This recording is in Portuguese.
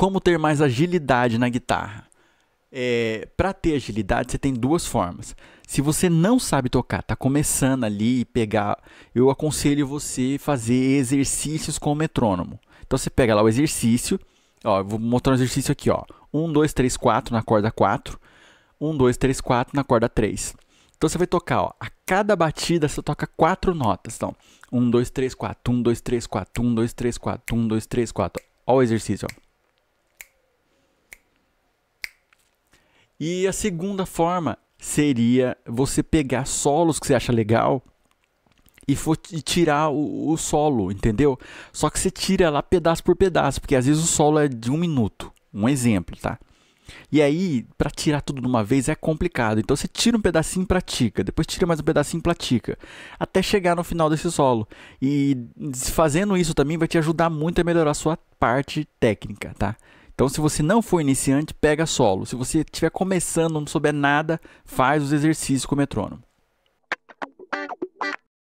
Como ter mais agilidade na guitarra? É, para ter agilidade, você tem duas formas. Se você não sabe tocar, tá começando ali e pegar, eu aconselho você fazer exercícios com o metrônomo. Então você pega lá o exercício, ó, vou mostrar um exercício aqui, ó. 1 2 3 4 na corda 4, 1 2 3 4 na corda 3. Então você vai tocar, ó, a cada batida você toca quatro notas. Então, 1 2 3 4, 1 2 3 4, 1 2 3 4, 1 2 3 4. Ó o exercício, ó. E a segunda forma seria você pegar solos que você acha legal e for tirar o, o, solo, entendeu? Só que você tira lá pedaço por pedaço, porque às vezes o solo é de um minuto, um exemplo, tá? E aí, para tirar tudo de uma vez é complicado. Então você tira um pedacinho e pratica, depois tira mais um pedacinho e pratica, até chegar no final desse solo. E fazendo isso também vai te ajudar muito a melhorar a sua parte técnica, tá? Então, se você não for iniciante, pega solo. Se você estiver começando, não souber nada, faz os exercícios com o metrônomo.